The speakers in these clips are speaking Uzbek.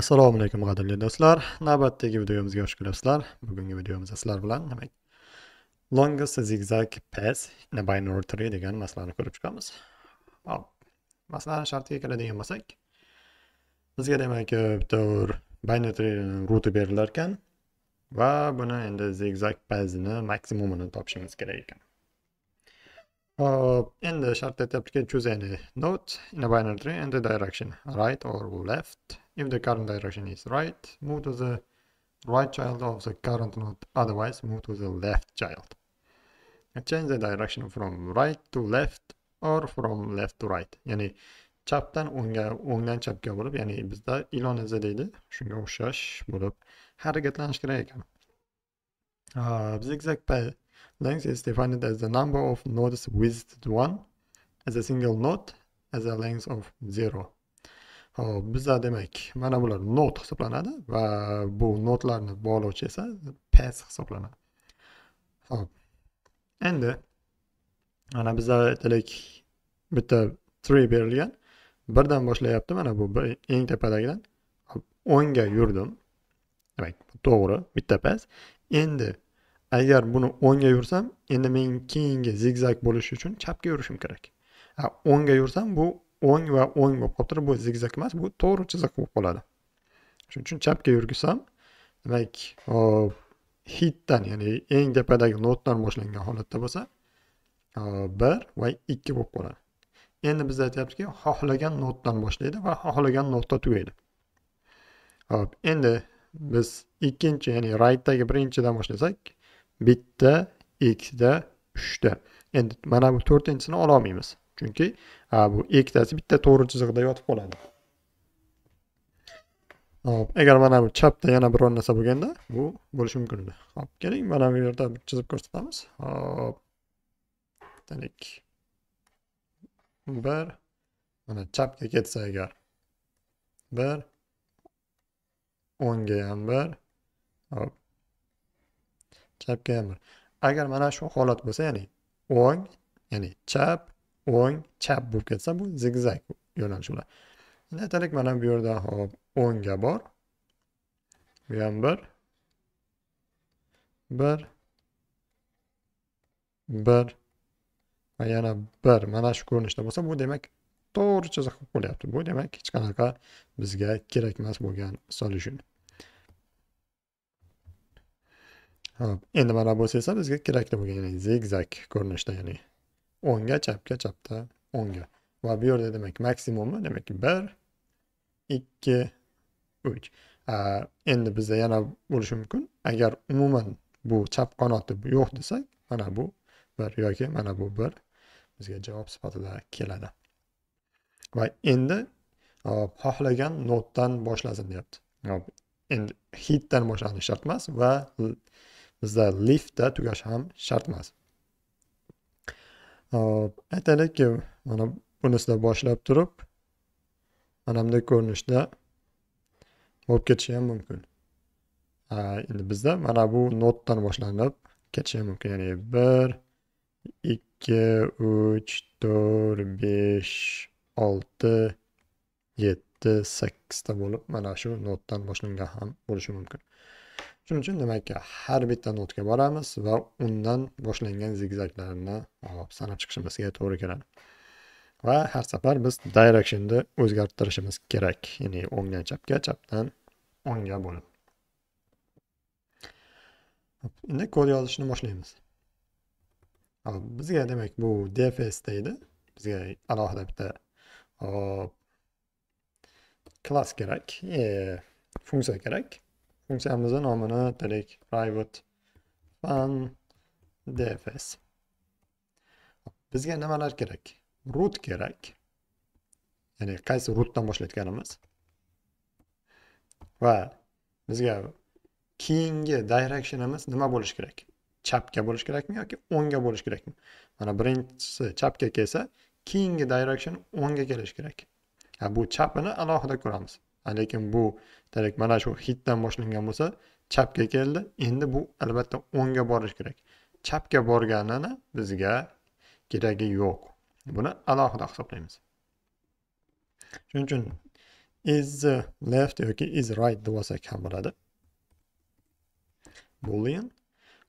assalomu alaykum qadrli do'stlar navbatdagi videomizga xush kelibsizlar bugungi videomizda sizlar bilan demak longest zigzag pass in a binary tree degan masalani ko'rib chiqamiz hop masalani shartiga keladigan bo'lsak bizga demak bitta e, binary ruti berilar ekan va buni endi zigzag pazini maksimumini topishimiz kerak ekan hop endi shartda aytyaptiki choose any node in a binary tree and the direction right or left if the current direction is right, move to the right child of the current node, otherwise move to the left child. And change the direction from right to left or from left to right. Yani chapdan unga o'ngdan chapga bo'lib, ya'ni bizda ilonza deydi, shunga o'xshash bo'lib harakatlanish kerak ekan. Uh, zigzag path length is defined as the number of nodes with one as a single node as a length of 0 hop bizda demak mana bular not hisoblanadi va bu notlarni bog'lovchi esa pas hisoblanadi hop endi mana bizda aytaylik bitta tree berilgan birdan boshlayapti mana bu eng tepadagidan o'nga yurdim demak to'g'ri bitta pas endi agar buni o'ngga yursam endi men keyingi zigzag bo'lishi uchun chapga yurishim kerak o'ngga yursam bu o'ng va o'ng bo'lib qolib turib bu zigzag emas bu to'g'ri chiziq bo'lib qoladi shuning uchun chapga yurgizsam demak hop hitdan ya'ni eng tepadagi notdan boshlangan holatda bo'lsa bir va ikki bo'lib qoladi endi biz aytyapmizki xohlagan notdan boshlaydi va xohlagan notda tugaydi hop endi biz ikkinchi ya'ni rightdagi birinchidan boshlasak bitta ikkita uchta endi mana bu to'rtinchisini ololmaymiz chunki bu ikkitasi bitta to'g'ri chiziqda yotib qoladi hop agar mana bu chapda yana biror narsa bo'lganda bu bo'lishi mumkin edi hop keling mana bu yerda chizib ko'rsatamiz hop bittalik bir mana chapga ketsa agar bir o'ngga ham bir hop chapga ham bir agar mana shu holat bo'lsa ya'ni o'ng ya'ni chap o'ng chap bo'lib ketsa bu zigzag yo'nalish bo'ladi aytaylik mana bu yerda hop o'ngga bor bu ham bir bir bir va yana bir mana shu ko'rinishda bo'lsa bu demak to'g'ri chiziq qilib bo'lyapti bu demak hech qanaqa bizga kerak emas bo'lgan solyushn hop endi mana bo'lsa esa bizga kerakli bo'lgan ya'ni zigzag ko'rinishda ya'ni ga chapga chapda ga. va bu yerda demak maksimumi demak bir ikki uch endi bizda yana bo'lishi mumkin agar umuman bu chap qanoti yo'q desak mana bu bir yoki mana bu bir bizga javob sifatida keladi va endi xohlagan notdan boshlasin deyapti endi hitdan boshlanishi shart emas va bizda liftda tugashi ham shart emas hop aytaylikki mana bunisida boshlab turib mana bunday ko'rinishda bo'lib ketishi ham mumkin endi bizda mana bu notdan boshlanib ketishi ham mumkin ya'ni bir ikki uch to'rt besh olti yetti sakkizta bo'lib mana shu notdan boshlangan ham bo'lishi mumkin shuning uchun demak har bitta nodga boramiz va undan boshlangan zigzaglarni sanab chiqishimizga to'g'ri keladi va har safar biz directionni o'zgartirishimiz kerak ya'ni o'ngdan chapga chapdan o'ngga bo'lib endi kod yozishni boshlaymiz bizga demak bu dfs deydi bizga alohida bitta hop klass kerak e, funksiya kerak funksiyamizni nomini aytaylik private fun dfs bizga nimalar kerak root kerak ya'ni qaysi rootdan boshlayotganimiz va bizga keyingi directionimiz nima bo'lishi kerak chapga bo'lishi kerakmi yoki o'ngga bo'lishi kerakmi mana birinchisi chapga kelsa keyingi direction o'ngga kelishi kerak bu chapini alohida ko'ramiz lekin bu demak mana shu hitdan boshlangan bo'lsa chapga keldi endi bu albatta o'ngga borishi kerak chapga borganini bizga keragi yo'q buni alohida hisoblaymiz shuning uchun is the left yoki is right deb olsak ham bo'ladi boolean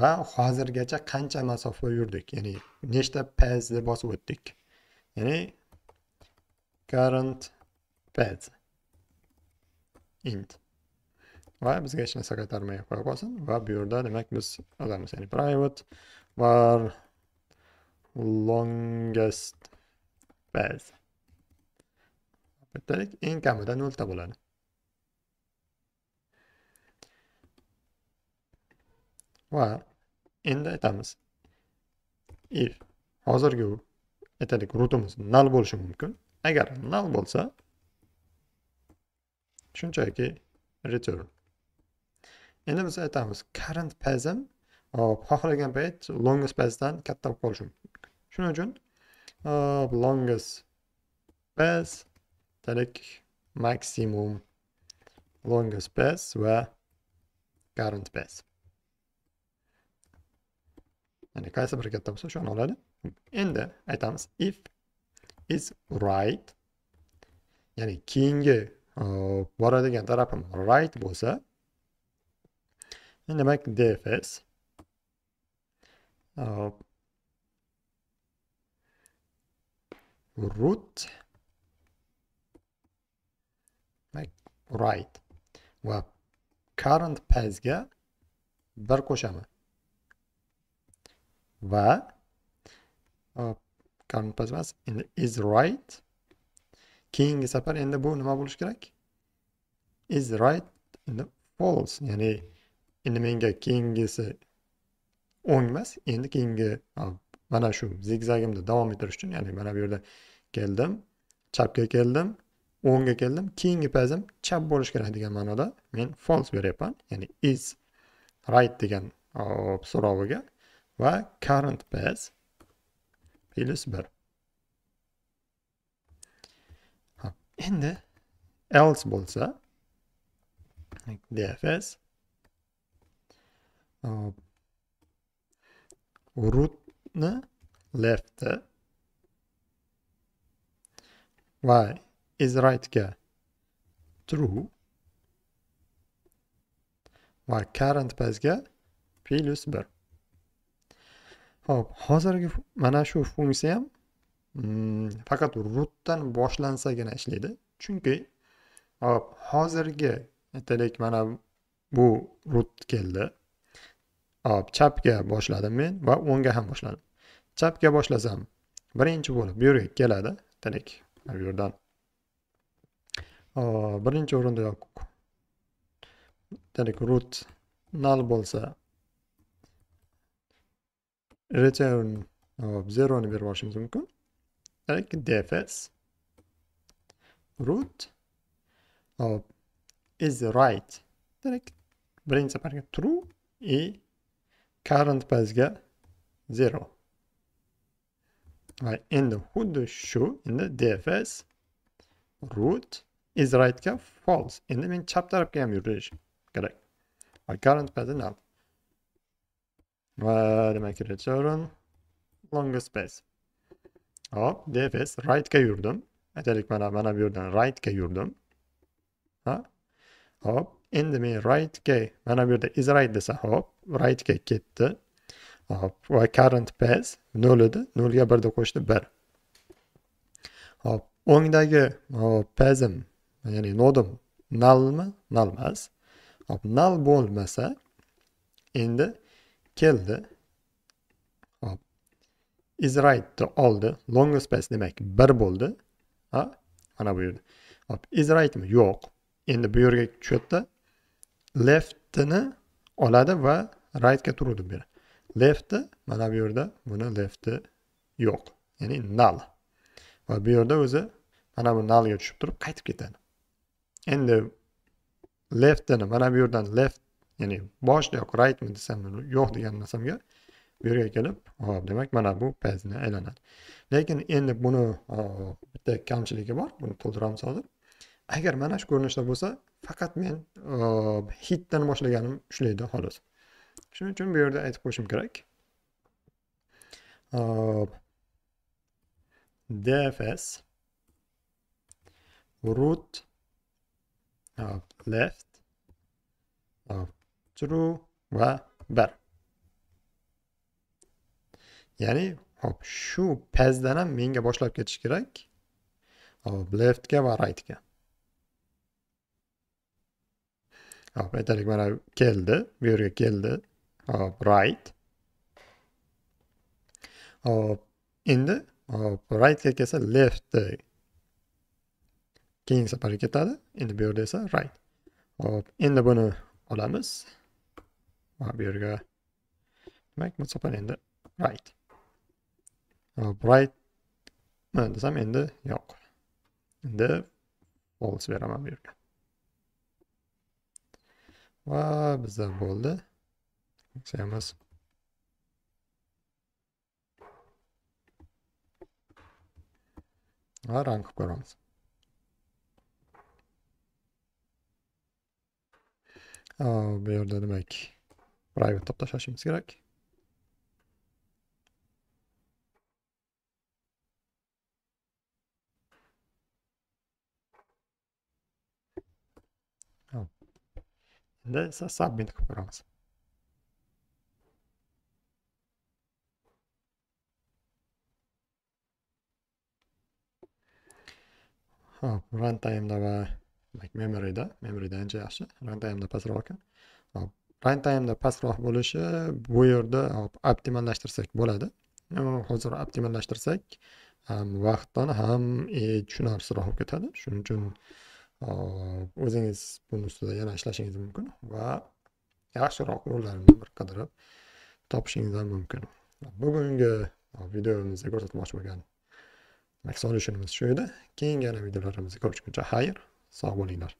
va hozirgacha qancha masofa yurdik ya'ni nechta pazni bosib o'tdik ya'ni current path int va bizga hech narsa qaytarmay qo'ya qolsin va bu yerda demak biz yozamiz ya'ni private var longest path. bittalik eng kamida nolta bo'ladi va endi aytamiz if hozirgi aytaylik rutimiz null bo'lishi mumkin agar null bo'lsa shunchaki return endi biz aytamiz current pazm xohlagan payt longest pazdan katta bo'lib qolishi mumkin shuning uchun longest paz talik maksimum longest paz va current paz ya'ni qaysi biri katta bo'lsa o'shani oladi endi aytamiz if is right ya'ni keyingi Э, boradigan tarafim right bo'lsa demak dfs э, root right va current pasga bir qo'shaman va э, current pas emas endi is right keyingi safar endi bu nima bo'lishi kerak is right endi false ya'ni endi menga keyingisi o'ng emas endi keyingi mana shu zigzagimni davom ettirish uchun ya'ni mana bu yerda keldim chapga keldim o'ngga keldim keyingi pazim chap bo'lishi kerak degan ma'noda men false beryapman ya'ni is right degan so'roviga va current path plyus bir endi else bo'lsa dfs uh, rootni leftda va is rightga true va current pastga plus bir ho'p hozirgi mana shu funksiya ham Mm, faqat rootdan boshlansagina ishlaydi chunki hozirgi aytaylik mana bu root keldi hop chapga boshladim men va o'ngga ham boshladim chapga boshlasam birinchi bo'lib bu yerga keladi aytaylik bu yerdan birinchi o'rinda yo'q aytaylik root null bo'lsa return zeroni berib yuborishimiz mumkin like oh, DFS root is right like brings up true e current path get zero right In the hood show in the dfs root is right get false in the main chapter of game correct correct right, current pass now what am i going to turn hop dfs rightga yurdim aytaylik mana mana bu yerdan rightga yurdim ha hop endi men rightga mana bu yerda is right desa hop rightga ketdi hop va current pass 0 edi 0 1 birni qo'shdi 1. hop o'ngdagi hop pazim ya'ni nodim nullmi? nall emas hop null bo'lmasa endi keldi is right rightni oldi long space demak bir bo'ldi ha mana bu yerda hop is rightmi yo'q endi bu yerga tushadida leftini oladi va rightga turuvdi bu yerda leftni mana bu yerda buni lefti yo'q ya'ni null va bu yerda o'zi mana bu nullga tushib turib qaytib ketadi endi leftini mana bu yerdan left ya'ni bosh yo'q rightmi desam yo'q degan narsamga bu yerga kelib hop demak mana bu pezni aylanadi lekin endi buni bitta kamchiligi bor buni to'ldiramiz hozir agar mana shu ko'rinishda bo'lsa faqat men hitdan boshlaganim ushlaydi xolos shuning uchun bu yerda aytib qo'yishim kerak dfs root left true va 1 ya'ni hop shu pazdan ham menga boshlab ketish kerak hop leftga va rightga hop aytaylik mana keldi bu yerga keldi hop right hop endi hop rightga kelsa leftni keyingi safarga ketadi endi bu yerda esa right hop endi buni olamiz va bu yerga demak bu endi right bright desam endi yo'q endi false beraman bu yerga va bizda bo'ldi funksiyamiz va rang qilib ko'ramiz bu yerda demak private deb tashlashimiz kerak Да, sa submit qilib hop runtimeda va memoryda memoryda ancha yaxshi runtimeda pastroq ekan hop runtimeda pastroq bo'lishi bu yerda optimallashtirsak bo'ladi hozir optimallashtirsak ham vaqtdan ham tushunarsiroq bo'lib ketadi shuning uchun o'zingiz buni ustida yana ishlashingiz mumkin va yaxshiroq yo'llarni bir qidirib topishingiz ham mumkin bugungi videomizda ko'rsatmoqchi bo'lgan maks shu edi keyingi yana videolarimizda ko'rishguncha xayr sog' bo'linglar